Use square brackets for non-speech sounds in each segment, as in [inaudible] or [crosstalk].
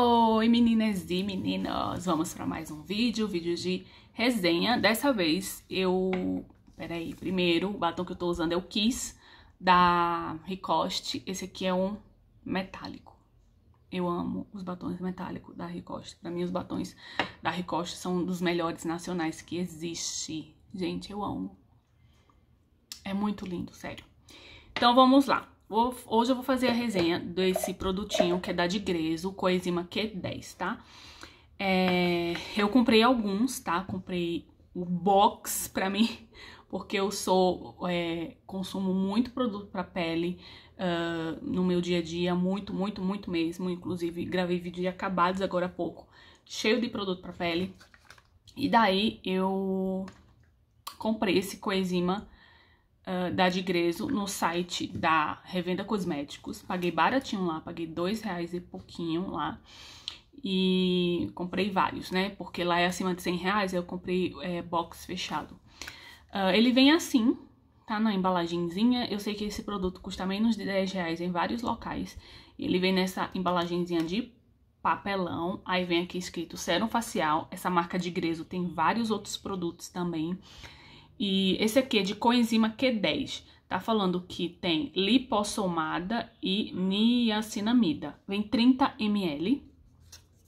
Oi meninas e meninos, vamos para mais um vídeo, vídeo de resenha. Dessa vez eu, peraí, primeiro o batom que eu tô usando é o Kiss da Ricoste, esse aqui é um metálico. Eu amo os batons metálicos da Ricoste, pra mim os batons da Ricoste são um dos melhores nacionais que existe. Gente, eu amo. É muito lindo, sério. Então vamos lá. Vou, hoje eu vou fazer a resenha desse produtinho que é da Digreso, coenzima Q10, tá? É, eu comprei alguns, tá? Comprei o box [laughs] pra mim, porque eu sou é, consumo muito produto para pele uh, no meu dia a dia, muito, muito, muito mesmo. Inclusive, gravei vídeo de acabados agora há pouco, cheio de produto para pele. E daí eu comprei esse coenzima uh, da Digreso no site da Revenda Cosméticos. Paguei baratinho lá, paguei dois reais e pouquinho lá. E comprei vários, né? Porque lá é acima de 100 reais, eu comprei é, box fechado. Uh, ele vem assim, tá? Na embalagenzinha. Eu sei que esse produto custa menos de 10 reais em vários locais. Ele vem nessa embalagenzinha de papelão. Aí vem aqui escrito Serum facial. Essa marca de Greso tem vários outros produtos também. E esse aqui é de coenzima Q10. Tá falando que tem lipossomada e niacinamida. Vem 30 ml.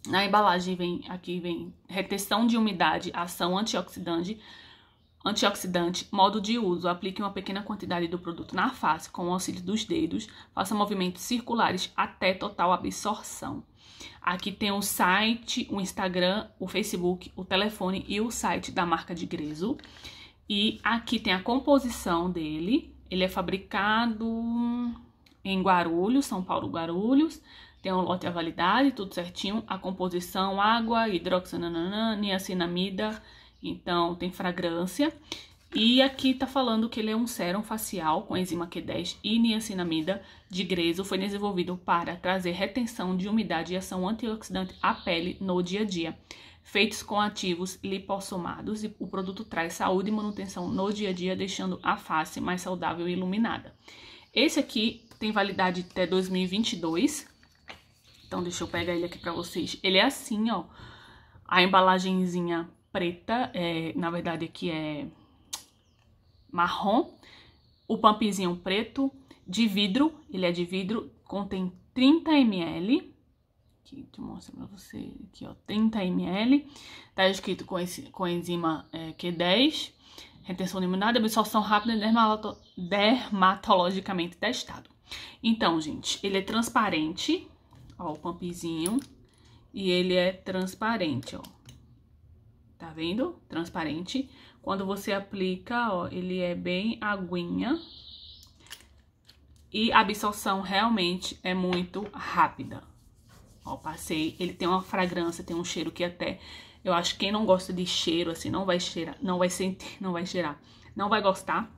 Na embalagem vem aqui vem retenção de umidade, ação antioxidante, antioxidante, modo de uso. Aplique uma pequena quantidade do produto na face com o auxílio dos dedos. Faça movimentos circulares até total absorção. Aqui tem o site, o Instagram, o Facebook, o telefone e o site da marca de Greso. E aqui tem a composição dele. Ele é fabricado em Guarulhos, São Paulo Guarulhos. Tem um lote à validade, tudo certinho. A composição, água, hidroxananana, niacinamida. Então, tem fragrância. E aqui tá falando que ele é um sérum facial com enzima Q10 e niacinamida de greso. Foi desenvolvido para trazer retenção de umidade e ação antioxidante à pele no dia a dia feitos com ativos lipossomados e o produto traz saúde e manutenção no dia a dia, deixando a face mais saudável e iluminada. Esse aqui tem validade até 2022. Então deixa eu pegar ele aqui para vocês. Ele é assim, ó. A embalagenzinha preta, é, na verdade aqui é marrom. O pumpzinho preto de vidro, ele é de vidro, contém 30 ml Aqui, deixa mostrar pra você. Aqui, ó, 30 ml. Tá escrito com, esse, com enzima é, Q10. Retenção eliminada, absorção rápida e dermatologicamente testado. Então, gente, ele é transparente. Ó, o pumpzinho. E ele é transparente, ó. Tá vendo? Transparente. Quando você aplica, ó, ele é bem aguinha. E a absorção realmente é muito rápida. Ó, passei. Ele tem uma fragrância, tem um cheiro que até eu acho que quem não gosta de cheiro assim não vai cheirar, não vai sentir, não vai cheirar, não vai gostar.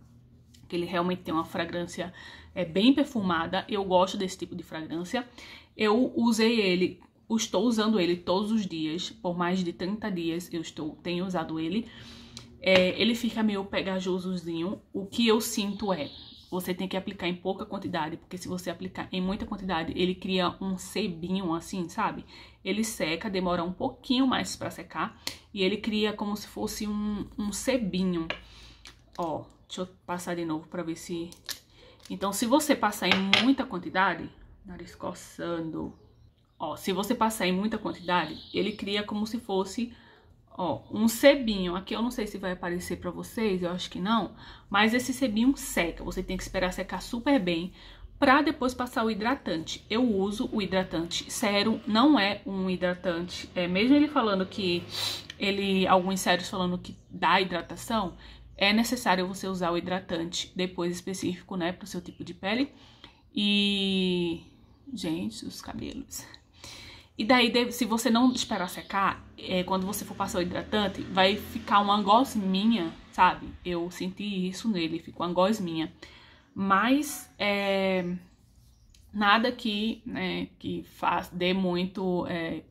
porque ele realmente tem uma fragrância é bem perfumada. Eu gosto desse tipo de fragrância. Eu usei ele, estou usando ele todos os dias, por mais de 30 dias eu estou tenho usado ele. É, ele fica meio pegajosozinho. O que eu sinto é você tem que aplicar em pouca quantidade, porque se você aplicar em muita quantidade, ele cria um sebinho assim, sabe? Ele seca, demora um pouquinho mais para secar e ele cria como se fosse um, um sebinho. Ó, deixa eu passar de novo para ver se... Então, se você passar em muita quantidade... Nariz coçando... Ó, se você passar em muita quantidade, ele cria como se fosse Ó, um sebinho. Aqui eu não sei se vai aparecer pra vocês, eu acho que não. Mas esse sebinho seca, você tem que esperar secar super bem pra depois passar o hidratante. Eu uso o hidratante sérum, não é um hidratante. É, mesmo ele falando que ele, alguns sérios falando que dá hidratação, é necessário você usar o hidratante depois específico, né, pro seu tipo de pele. E, gente, os cabelos. E daí, se você não esperar secar, é, quando você for passar o hidratante, vai ficar uma gosminha, sabe? Eu senti isso nele, ficou uma gosminha. Mas é, nada que, né, que faz, dê muito, é,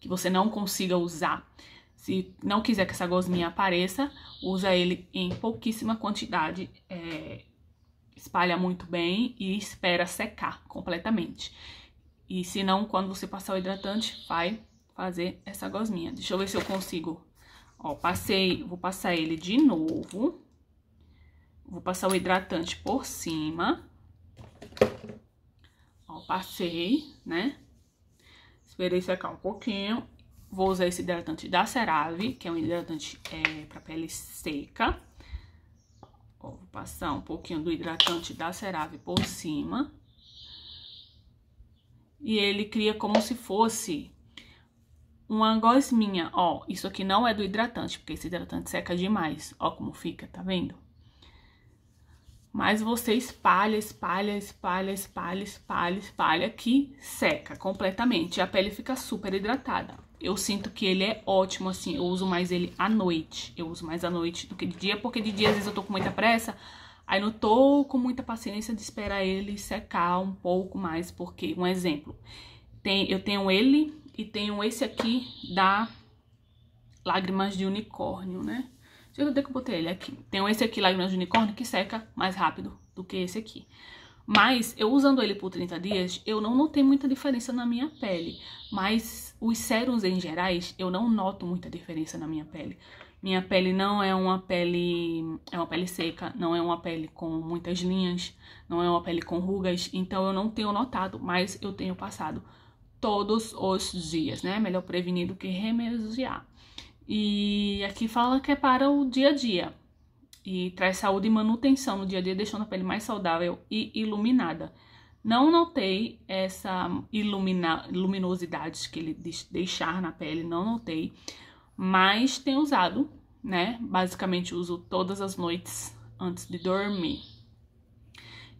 que você não consiga usar. Se não quiser que essa gosminha apareça, usa ele em pouquíssima quantidade, é, espalha muito bem e espera secar completamente. E se não, quando você passar o hidratante, vai fazer essa gosminha. Deixa eu ver se eu consigo. Ó, passei, vou passar ele de novo. Vou passar o hidratante por cima. Ó, passei, né? Esperei secar um pouquinho. Vou usar esse hidratante da Cerave, que é um hidratante é, para pele seca. Ó, vou passar um pouquinho do hidratante da Cerave por cima e ele cria como se fosse uma gosminha. Ó, isso aqui não é do hidratante, porque esse hidratante seca demais. Ó como fica, tá vendo? Mas você espalha, espalha, espalha, espalha, espalha, espalha, que seca completamente. A pele fica super hidratada. Eu sinto que ele é ótimo, assim, eu uso mais ele à noite. Eu uso mais à noite do que de dia, porque de dia às vezes eu tô com muita pressa, Aí não tô com muita paciência de esperar ele secar um pouco mais, porque, um exemplo, tem, eu tenho ele e tenho esse aqui da Lágrimas de Unicórnio, né? Deixa eu ver é que eu botei ele aqui. Tenho esse aqui, Lágrimas de Unicórnio, que seca mais rápido do que esse aqui. Mas eu usando ele por 30 dias, eu não notei muita diferença na minha pele. Mas os sérums em gerais, eu não noto muita diferença na minha pele. Minha pele não é uma pele é uma pele seca, não é uma pele com muitas linhas, não é uma pele com rugas, então eu não tenho notado, mas eu tenho passado todos os dias, né? Melhor prevenir do que remediar. E aqui fala que é para o dia a dia e traz saúde e manutenção no dia a dia, deixando a pele mais saudável e iluminada. Não notei essa ilumina, luminosidade que ele deixar na pele, não notei mas tenho usado, né? Basicamente uso todas as noites antes de dormir.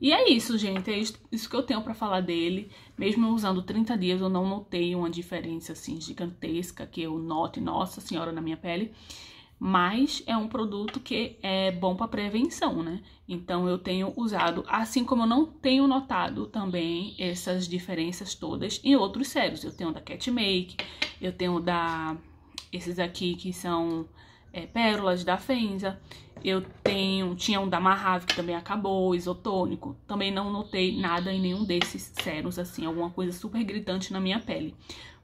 E é isso, gente, é isso que eu tenho para falar dele. Mesmo usando 30 dias, eu não notei uma diferença assim gigantesca que eu note, nossa senhora, na minha pele. Mas é um produto que é bom para prevenção, né? Então eu tenho usado, assim como eu não tenho notado também essas diferenças todas em outros sérios. Eu tenho da Catmake, eu tenho da esses aqui que são é, pérolas da Fenza. Eu tenho, tinha um da Marrave que também acabou, isotônico. Também não notei nada em nenhum desses sérums, assim, alguma coisa super gritante na minha pele.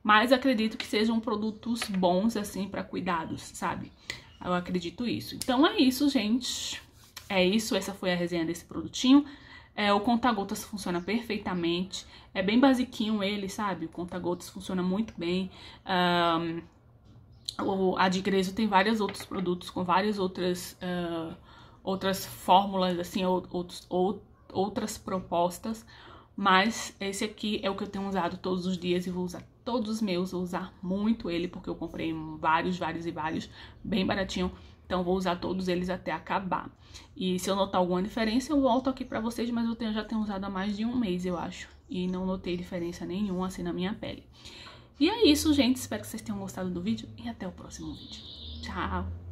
Mas acredito que sejam produtos bons, assim, para cuidados, sabe? Eu acredito isso. Então é isso, gente. É isso, essa foi a resenha desse produtinho. É, o conta-gotas funciona perfeitamente. É bem basiquinho ele, sabe? O conta-gotas funciona muito bem. Um, a de tem vários outros produtos com várias outras, uh, outras fórmulas, assim, outros, ou, outras propostas. Mas esse aqui é o que eu tenho usado todos os dias e vou usar todos os meus. Vou usar muito ele, porque eu comprei vários, vários e vários, bem baratinho. Então, vou usar todos eles até acabar. E se eu notar alguma diferença, eu volto aqui pra vocês, mas eu tenho, já tenho usado há mais de um mês, eu acho. E não notei diferença nenhuma, assim, na minha pele. E é isso, gente. Espero que vocês tenham gostado do vídeo e até o próximo vídeo. Tchau!